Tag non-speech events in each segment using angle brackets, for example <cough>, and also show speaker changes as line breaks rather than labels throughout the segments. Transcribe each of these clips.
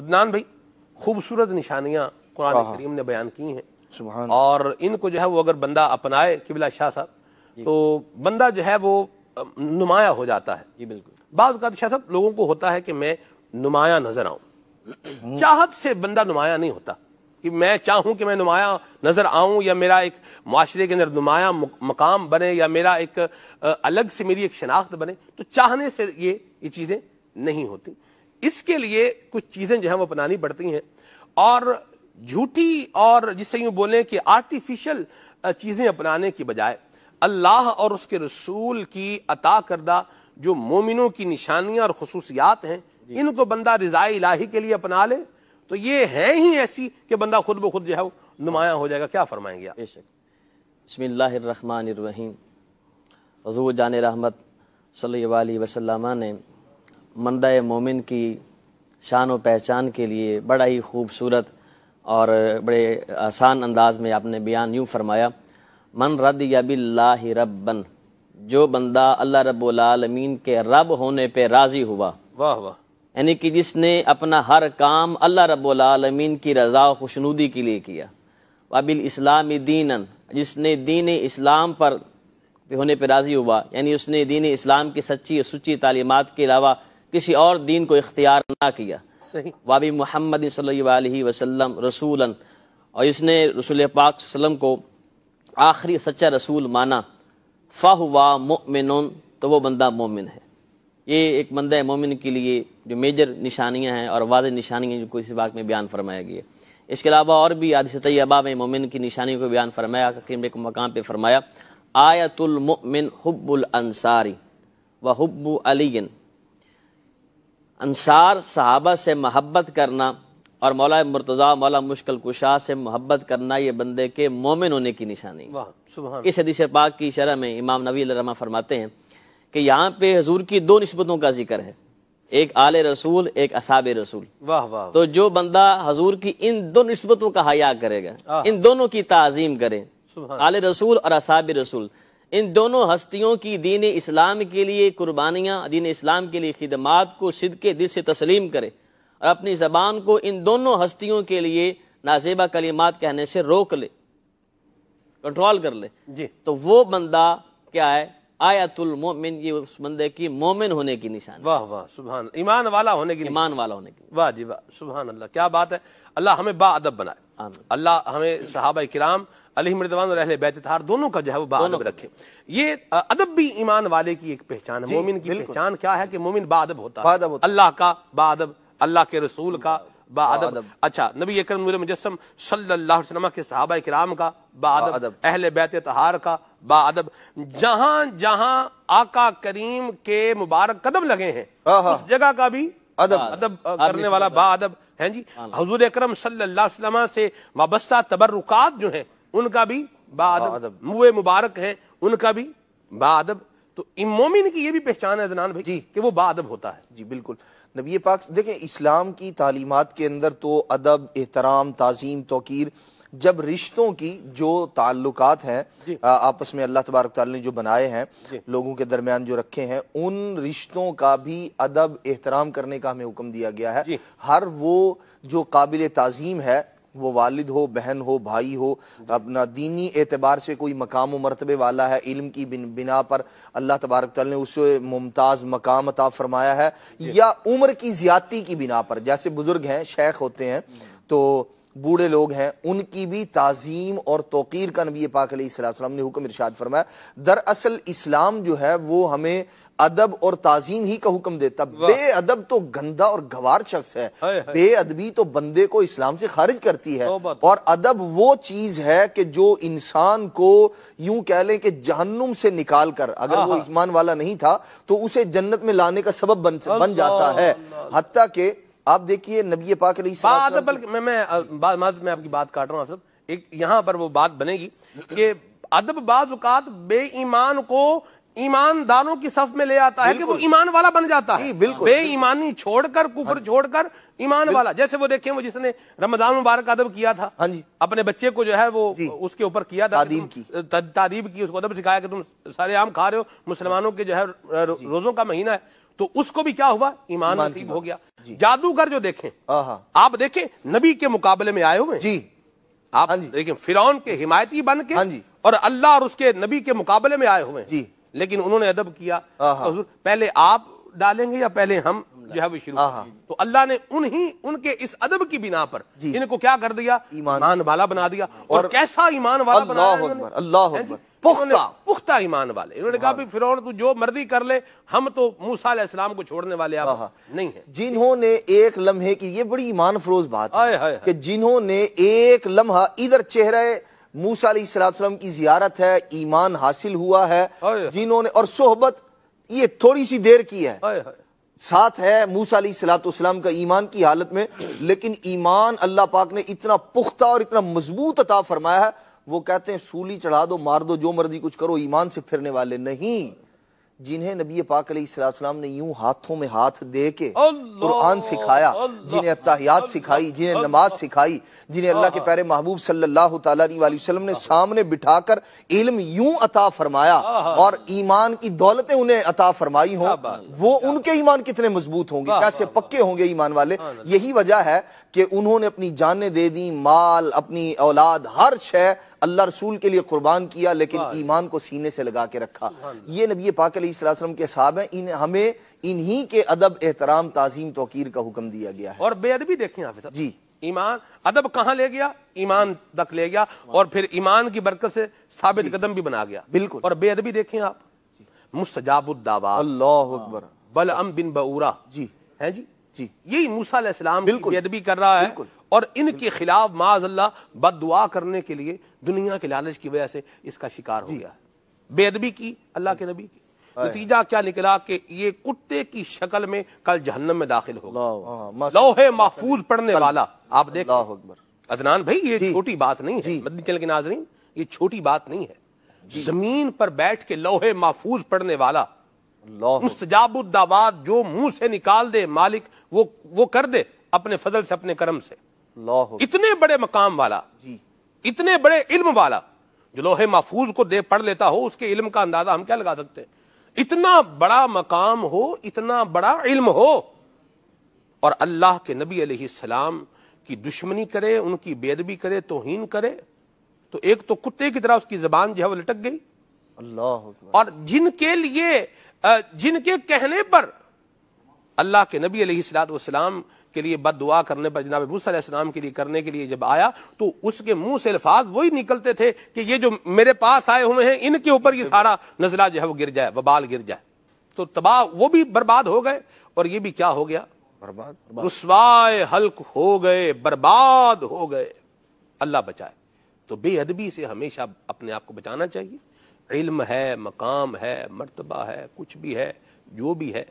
عدنان بھائی خوبصورت نشانیاں قرآن کریم نے بیان کی ہیں اور ان کو جو ہے وہ اگر بندہ اپنائے قبلہ شاہ صاحب جی۔ تو بندہ جو ہے وہ نمایاں ہو جاتا ہے جی، بعض اوقات شاہ صاحب لوگوں کو ہوتا ہے کہ میں نمایاں نظر آؤں چاہت سے بندہ نمایاں نہیں ہوتا کہ میں چاہوں کہ میں نمایاں نظر آؤں یا میرا ایک معاشرے کے اندر نمایاں مقام بنے یا میرا ایک الگ سے میری ایک شناخت بنے تو چاہنے سے یہ چیزیں نہیں ہوتی اس کے لیے کچھ چیزیں جو ہیں وہ اپنانی پڑتی ہیں اور جھوٹی اور جس سے یوں بولیں کہ آرٹیفیشل چیزیں اپنانے کی بجائے اللہ اور اس کے رسول کی عطا کردہ جو مومنوں کی نشانیاں اور خصوصیات ہیں جی۔ ان کو بندہ رضاء الہی کے لیے اپنا لے تو یہ ہے ہی ایسی کہ بندہ خود بخود جو ہے وہ نمایاں ہو جائے گا کیا فرمائیں گے
بسم اللہ الرحمن الرحیم حضور جان رحمت صلی اللہ علیہ وسلم نے مندہ مومن کی شان و پہچان کے لیے بڑا ہی خوبصورت اور بڑے آسان انداز میں آپ نے بیان یوں فرمایا من رد یاب اللہ ربن جو بندہ اللہ رب العالمین کے رب ہونے پہ راضی ہوا واہ واہ یعنی کہ جس نے اپنا ہر کام اللہ رب العالمین کی رضا و خوشنودی کے لیے کیا وابل اسلام دین جس نے دین اسلام پر ہونے پہ راضی ہوا یعنی اس نے دین اسلام کی سچی اور سچی تعلیمات کے علاوہ کسی اور دین کو اختیار نہ کیا وابی محمد صلی اللہ علیہ وسلم رسول اور اس نے رسول پاک صلی اللہ علیہ وسلم کو آخری سچا رسول مانا فہ وا تو وہ بندہ مومن ہے یہ ایک بندہ مومن کے لیے جو میجر نشانیاں ہیں اور واضح نشانیاں جو کو اس بات میں بیان فرمایا گیا ہے اس کے علاوہ اور بھی عادث طیبہ میں مومن کی نشانیوں کو بیان فرمایا کہ مقام پہ فرمایا آیت المؤمن حب الانصاری و حب علی انصار صحابہ سے محبت کرنا اور مولا مرتضی مولا مشکل کشا سے محبت کرنا یہ بندے کے مومن ہونے کی نشانی اس حدیث پاک کی شرح میں امام نبی علرہ فرماتے ہیں کہ یہاں پہ حضور کی دو نسبتوں کا ذکر ہے ایک آل رسول ایک اصحاب رسول تو جو بندہ حضور کی ان دو نسبتوں کا حیا کرے گا ان دونوں کی تعظیم کرے آل رسول اور اصاب رسول ان دونوں ہستیوں کی دین اسلام کے لیے قربانیاں دین اسلام کے لیے خدمات کو صدق دل سے تسلیم کرے اور اپنی زبان کو ان دونوں ہستیوں کے لیے نازیبہ کلمات کہنے سے روک لے کنٹرول کر لے جی تو وہ بندہ کیا ہے آیت المومن یہ اس بندے کی مومن ہونے کی نشان واہ واہ سبحان ایمان والا ہونے کی ایمان والا ہونے کی واہ جی واہ
سبحان اللہ کیا بات ہے اللہ ہمیں با ادب بنائے اللہ ہمیں صحابہ کرام علی مردوان اور اہل بیت اتحار دونوں کا جو ہے وہ با ادب رکھے یہ ادب بھی ایمان والے کی ایک پہچان ہے جی، مومن کی پہچان کیا ہے کہ مومن با ادب ہوتا ہے اللہ کا با ادب اللہ کے رسول کا با ادب اچھا نبی اکرم نور مجسم صلی اللہ علیہ وسلم کے صحابہ کرام کا با ادب اہل بیت اتحار کا با ادب جہاں جہاں آقا کریم کے مبارک قدم لگے ہیں اس جگہ کا بھی ادب کرنے والا با ادب ہیں جی حضور اکرم صلی اللہ علیہ وسلم سے وابستہ تبرکات جو ہیں ان کا بھی با ادب موے مبارک ہیں ان کا بھی با ادب تو ام مومن کی یہ بھی پہچان ہے ادنان بھائی جی۔ کہ وہ با ادب ہوتا ہے جی بالکل نبی پاک دیکھیں اسلام کی تعلیمات
کے اندر تو ادب احترام تعظیم توقیر جب رشتوں کی جو تعلقات ہیں جی۔ آپس میں اللہ تبارک تعالی نے جو بنائے ہیں جی۔ لوگوں کے درمیان جو رکھے ہیں ان رشتوں کا بھی ادب احترام کرنے کا ہمیں حکم دیا گیا ہے جی۔ ہر وہ جو قابل تعظیم ہے وہ والد ہو بہن ہو بھائی ہو اپنا دینی اعتبار سے کوئی مقام و مرتبے والا ہے علم کی بنا پر اللہ تبارک تعالی نے اسے ممتاز مقام عطا فرمایا ہے یا عمر کی زیادتی کی بنا پر جیسے بزرگ ہیں شیخ ہوتے ہیں تو بوڑھے لوگ ہیں ان کی بھی تعظیم اور توقیر کا نبی پاک علیہ السلام نے حکم ارشاد فرمایا دراصل اسلام جو ہے وہ ہمیں ادب اور تعظیم ہی کا حکم دیتا بے ادب تو گندا اور گوار شخص ہے بے ادبی تو بندے کو اسلام سے خارج کرتی ہے اور ادب وہ چیز ہے کہ جو انسان کو یوں کہہ لیں کہ جہنم سے نکال کر اگر وہ ایمان والا نہیں تھا تو اسے جنت میں لانے کا سبب بن جاتا ہے حتیٰ کہ آپ دیکھیے نبی
پاک علیہ السلام بات میں میں آپ کی بات کاٹ رہا ہوں صاحب ایک یہاں پر وہ بات بنے گی کہ ادب بعض اوقات بے ایمان کو ایمانداروں کی صف میں لے آتا ہے کہ وہ ایمان والا بن جاتا ہے جی، بے ایمانی چھوڑ کر کفر ہاں جی۔ چھوڑ کر ایمان والا جیسے وہ دیکھیں وہ جس نے رمضان مبارک ادب کیا تھا ہاں جی۔ اپنے بچے کو جو ہے وہ اس کے اوپر کیا تھا تعدیب کی اس کو ادب سکھایا کہ تم سارے عام کھا رہے ہو مسلمانوں کے جو ہے روزوں کا مہینہ ہے تو اس کو بھی کیا ہوا ایمان نصیب ہو گیا جی۔ جادوگر جو دیکھیں ہاں۔ آپ دیکھیں نبی کے مقابلے میں آئے ہوئے جی آپ ہاں جی۔ دیکھیں فرعون کے حمایتی بن کے ہاں جی۔ اور اللہ اور اس کے نبی کے مقابلے میں آئے ہوئے ہیں لیکن انہوں نے ادب کیا حضور پہلے آپ ڈالیں گے یا پہلے ہم جو ہے وہ شروع تو اللہ نے انہی ان کے اس ادب کی بنا پر جی۔ ان کو کیا کر دیا ایمان والا بنا دیا اور کیسا ایمان والا بنا اللہ ہاں جی؟ پختہ پختہ ایمان والے انہوں نے کہا بھی فرعون تو جو مرضی کر لے ہم تو موسیٰ علیہ السلام کو چھوڑنے والے آپ نہیں ہیں جنہوں نے ایک لمحے کی یہ بڑی
ایمان فروز بات ہے کہ جنہوں نے ایک لمحہ ادھر چہرہ موسیٰ علیہ السلام کی زیارت ہے ایمان حاصل ہوا ہے جنہوں نے اور صحبت یہ تھوڑی سی دیر کی ہے ساتھ ہے موسیٰ علیہ السلام کا ایمان کی حالت میں لیکن ایمان اللہ پاک نے اتنا پختہ اور اتنا مضبوط عطا فرمایا ہے وہ کہتے ہیں سولی چڑھا دو مار دو جو مرضی کچھ کرو ایمان سے پھرنے والے نہیں جنہیں نبی پاک علیہ السلام نے یوں ہاتھوں میں ہاتھ دے کے
قرآن سکھایا جنہیں
اتحیات سکھائی جنہیں نماز سکھائی جنہیں اللہ کے پیارے محبوب صلی اللہ علیہ وسلم نے سامنے بٹھا کر علم یوں عطا فرمایا اور ایمان کی دولتیں انہیں عطا فرمائی ہوں وہ ان کے ایمان کتنے مضبوط ہوں گے کیسے پکے ہوں گے ایمان والے یہی وجہ ہے کہ انہوں نے اپنی جانیں دے دی مال اپنی اولاد ہر شے اللہ رسول کے لیے قربان کیا لیکن ایمان کو سینے سے لگا کے رکھا یہ نبی پاک علیہ السلام کے صاحب ہیں ان ہمیں انہی کے ادب احترام تعظیم توقیر کا حکم دیا گیا ہے
اور بے ادبی دیکھیں حافظ جی ایمان ادب کہاں لے گیا ایمان تک لے گیا اور پھر ایمان کی برکت سے ثابت جی۔ قدم بھی بنا گیا بالکل اور بے ادبی دیکھیں آپ جی۔ مستجاب الدعوات اللہ اکبر بلعم بن بورا جی ہیں جی جی۔ یہی موسیٰ علیہ السلام کی بالکل کر رہا ہے اور ان کے خلاف معاذ اللہ بد دعا کرنے کے لیے دنیا کے لالچ کی وجہ سے اس کا شکار ہو جی۔ گیا ہے کی کی اللہ کے نبی نتیجہ کیا نکلا کہ یہ کتے کی شکل میں کل جہنم میں داخل ہوگا لوہے محفوظ پڑھنے والا آپ دیکھ بھائی ادنان بھائی یہ جی۔ چھوٹی بات نہیں ہے مدنی ناظرین یہ چھوٹی بات نہیں ہے زمین پر بیٹھ کے لوہے محفوظ پڑھنے والا مستجاب الدعوات جو منہ سے نکال دے مالک وہ وہ کر دے اپنے فضل سے اپنے کرم سے اتنے بڑے مقام والا جی اتنے بڑے علم والا جو لوہے محفوظ کو دے پڑھ لیتا ہو اس کے علم کا اندازہ ہم کیا لگا سکتے ہیں اتنا بڑا مقام ہو اتنا بڑا علم ہو اور اللہ کے نبی علیہ السلام کی دشمنی کرے ان کی بے ادبی کرے توہین کرے تو ایک تو کتے کی طرح اس کی زبان جو ہے وہ لٹک گئی اللہ اور جن کے لیے جن کے کہنے پر اللہ کے نبی علیہ والسلام کے لیے بد دعا کرنے پر جناب موسیٰ علیہ السلام کے لیے کرنے کے لیے جب آیا تو اس کے منہ سے الفاظ وہی نکلتے تھے کہ یہ جو میرے پاس آئے ہوئے ہیں ان کے اوپر یہ سارا نزلہ جو ہے وہ گر جائے وبال بال گر جائے تو تباہ وہ بھی برباد ہو گئے اور یہ بھی کیا ہو گیا برباد رسوائے حلق ہو گئے برباد ہو گئے اللہ بچائے تو بے ادبی سے ہمیشہ اپنے آپ کو بچانا چاہیے علم ہے مقام ہے مرتبہ ہے کچھ بھی ہے جو بھی ہے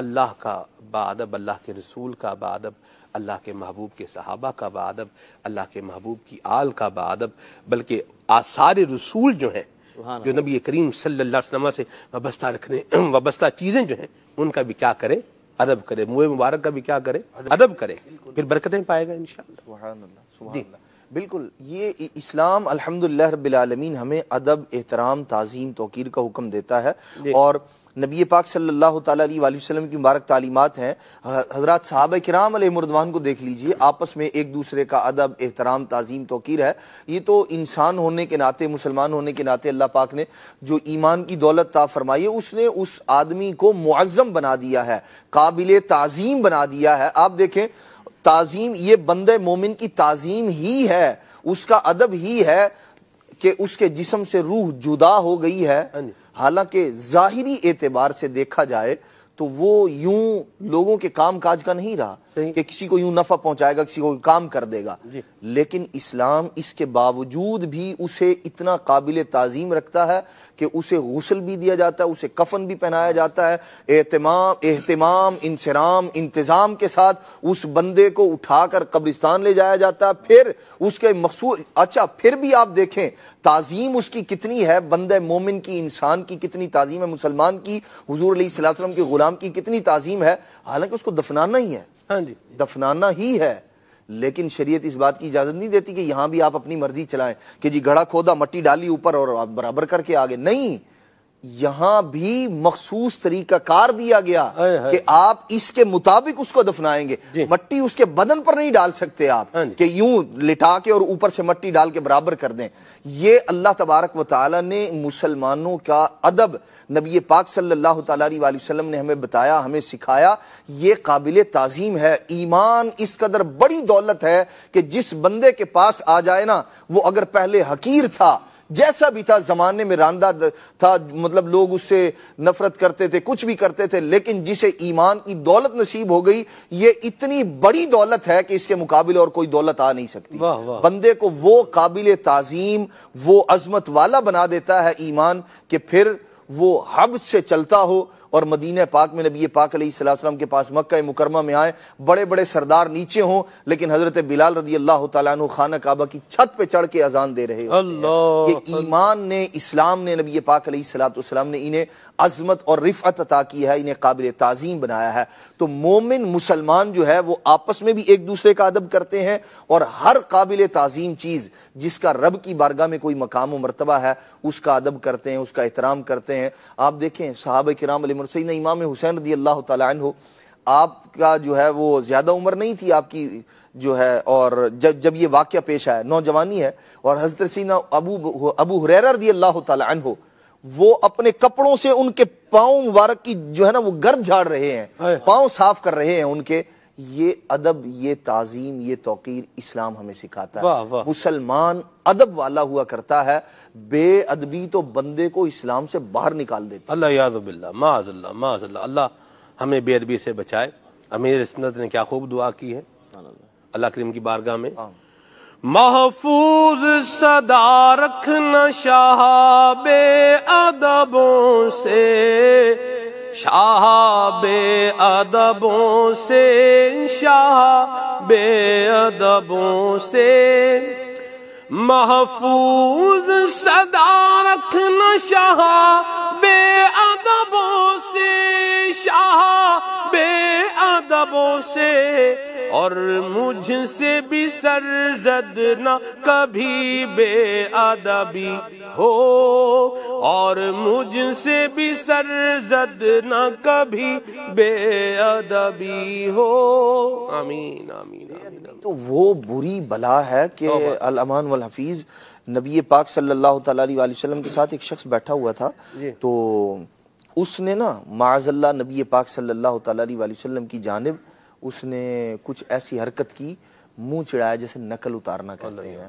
اللہ کا بادب اللہ کے رسول کا بادب اللہ کے محبوب کے صحابہ کا بادب اللہ کے محبوب کی آل کا بادب بلکہ آثار رسول جو ہیں جو نبی کریم صلی اللہ علیہ وسلم سے وابستہ رکھنے <clears throat> وابستہ چیزیں جو ہیں ان کا بھی کیا کریں ادب کرے موہ مبارک کا بھی کیا کریں ادب کرے پھر برکتیں پائے گا انشاءاللہ سبحان اللہ جی۔ بالکل یہ اسلام الحمد للہ رب
العالمین ہمیں ادب احترام تعظیم توقیر کا حکم دیتا ہے جی۔ اور نبی پاک صلی اللہ تعالیٰ علیہ وآلہ وسلم کی مبارک تعلیمات ہیں حضرات صحابہ کرام علیہ مردوان کو دیکھ لیجئے آپس میں ایک دوسرے کا ادب احترام تعظیم توقیر ہے یہ تو انسان ہونے کے ناطے مسلمان ہونے کے ناطے اللہ پاک نے جو ایمان کی دولت تا فرمائی ہے اس نے اس آدمی کو معظم بنا دیا ہے قابل تعظیم بنا دیا ہے آپ دیکھیں تعظیم یہ بند مومن کی تعظیم ہی ہے اس کا ادب ہی ہے کہ اس کے جسم سے روح جدا ہو گئی ہے ہاں جی۔ حالانکہ ظاہری اعتبار سے دیکھا جائے تو وہ یوں لوگوں کے کام کاج کا نہیں رہا کہ کسی کو یوں نفع پہنچائے گا کسی کو کام کر دے گا جی۔ لیکن اسلام اس کے باوجود بھی اسے اتنا قابل تعظیم رکھتا ہے کہ اسے غسل بھی دیا جاتا ہے اسے کفن بھی پہنایا جاتا ہے اہتمام اہتمام انسرام انتظام کے ساتھ اس بندے کو اٹھا کر قبرستان لے جایا جاتا ہے پھر اس کے مخصوص اچھا پھر بھی آپ دیکھیں تعظیم اس کی کتنی ہے بندہ مومن کی انسان کی کتنی تعظیم ہے مسلمان کی حضور علیہ السلام کی غلام کی کتنی تعظیم ہے حالانکہ اس کو دفنانا ہی ہے ہاں جی. دفنانا ہی ہے لیکن شریعت اس بات کی اجازت نہیں دیتی کہ یہاں بھی آپ اپنی مرضی چلائیں کہ جی گھڑا کھودا مٹی ڈالی اوپر اور برابر کر کے آگے نہیں یہاں بھی مخصوص طریقہ کار دیا گیا کہ آپ اس کے مطابق اس کو دفنائیں گے جی۔ مٹی اس کے بدن پر نہیں ڈال سکتے آپ ہاں جی۔ کہ یوں لٹا کے اور اوپر سے مٹی ڈال کے برابر کر دیں یہ اللہ تبارک و تعالی نے مسلمانوں کا ادب نبی پاک صلی اللہ تعالی وآلہ وسلم نے ہمیں بتایا ہمیں سکھایا یہ قابل تعظیم ہے ایمان اس قدر بڑی دولت ہے کہ جس بندے کے پاس آ جائے نا وہ اگر پہلے حکیر تھا جیسا بھی تھا زمانے میں راندہ تھا مطلب لوگ اس سے نفرت کرتے تھے کچھ بھی کرتے تھے لیکن جسے ایمان کی دولت نصیب ہو گئی یہ اتنی بڑی دولت ہے کہ اس کے مقابلے اور کوئی دولت آ نہیں سکتی بندے کو وہ قابل تعظیم وہ عظمت والا بنا دیتا ہے ایمان کہ پھر وہ حب سے چلتا ہو اور مدینہ پاک میں نبی پاک علیہ السلام کے پاس مکہ مکرمہ میں آئے بڑے بڑے سردار نیچے ہوں لیکن حضرت بلال رضی اللہ تعالیٰ عنہ خانہ کعبہ کی چھت پہ چڑھ کے اذان دے رہے
ایمان
نے نے نے اسلام نبی پاک علیہ السلام انہیں عظمت اور رفعت عطا کی ہے انہیں قابل تعظیم بنایا ہے تو مومن مسلمان جو ہے وہ آپس میں بھی ایک دوسرے کا ادب کرتے ہیں اور ہر قابل تعظیم چیز جس کا رب کی بارگاہ میں کوئی مقام و مرتبہ ہے اس کا ادب کرتے ہیں اس کا احترام کرتے ہیں آپ دیکھیں صحابہ کرام علیہ عمر سیدنا امام حسین رضی اللہ تعالی عنہ آپ کا جو ہے وہ زیادہ عمر نہیں تھی آپ کی جو ہے اور جب, جب یہ واقعہ پیش آیا نوجوانی ہے اور حضرت سینا ابو ابو حریرہ رضی اللہ تعالی عنہ وہ اپنے کپڑوں سے ان کے پاؤں مبارک کی جو ہے نا وہ گرد جھاڑ رہے ہیں پاؤں صاف کر رہے ہیں ان کے یہ ادب یہ تعظیم یہ توقیر اسلام ہمیں سکھاتا ہے مسلمان ادب والا ہوا کرتا ہے
بے ادبی تو بندے کو اسلام سے باہر نکال دیتا اللہ اللہ اللہ اللہ ہمیں بے ادبی سے بچائے امیر اسنت نے کیا خوب دعا کی ہے اللہ کریم کی بارگاہ میں محفوظ صدا رکھنا ادبوں سے شاہ بے ادبوں سے شاہ بے ادبوں سے محفوظ صدا رکھنا شاہ سے اور مجھ سے بھی سرزد نہ کبھی بے ادبی ہو اور مجھ سے بھی سرزد نہ کبھی بے ہو آمین آمین,
تو وہ بری بلا ہے کہ الامان والحفیظ نبی پاک صلی اللہ علیہ والی وسلم کے ساتھ ایک شخص بیٹھا ہوا تھا جی۔ تو اس نے نا معاذ اللہ نبی پاک صلی اللہ علیہ وسلم کی جانب اس نے کچھ ایسی حرکت کی منہ چڑھایا جیسے نقل اتارنا کہتے ہیں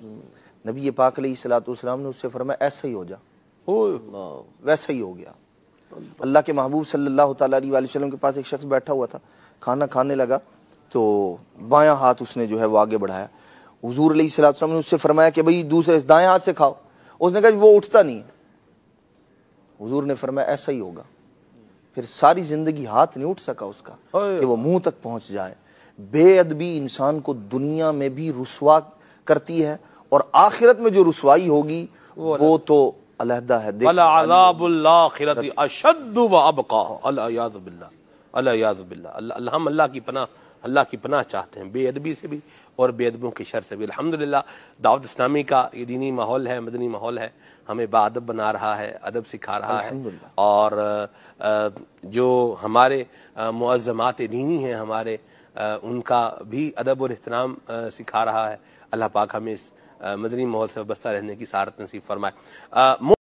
نبی پاک علیہ سلاۃ والسلام نے فرمایا ایسا ہی ہو جا ویسا ہی ہو گیا اللہ کے محبوب صلی اللہ تعالیٰ علیہ وسلم کے پاس ایک شخص بیٹھا ہوا تھا کھانا کھانے لگا تو بایاں ہاتھ اس نے جو ہے وہ آگے بڑھایا حضور علیہ والسلام نے اس سے فرمایا کہ بھائی دوسرے دائیں ہاتھ سے کھاؤ اس نے کہا وہ اٹھتا نہیں حضور نے فرمایا ایسا ہی ہوگا پھر ساری زندگی ہاتھ نہیں اٹھ سکا اس کا کہ وہ منہ تک پہنچ جائے بے ادبی انسان کو دنیا میں بھی رسوا کرتی ہے اور آخرت میں جو رسوائی ہوگی وہ تو علیحدہ ہے وَلَعَذَابُ
الْآخِرَةِ أَشَدُّ وَأَبْقَى الْعَيَاذُ بِاللَّهِ اللہ یاز اللہ اللہ ہم اللہ کی پناہ اللہ کی پناہ چاہتے ہیں بے ادبی سے بھی اور بے ادبوں کی شر سے بھی الحمدللہ دعوت اسلامی کا یہ دینی ماحول ہے مدنی ماحول ہے ہمیں با ادب بنا رہا ہے ادب سکھا رہا ہے اور جو ہمارے معظمات دینی ہیں ہمارے ان کا بھی ادب اور احترام سکھا رہا ہے اللہ پاک ہمیں اس مدنی ماحول سے وابستہ رہنے کی سارت نصیب فرمائے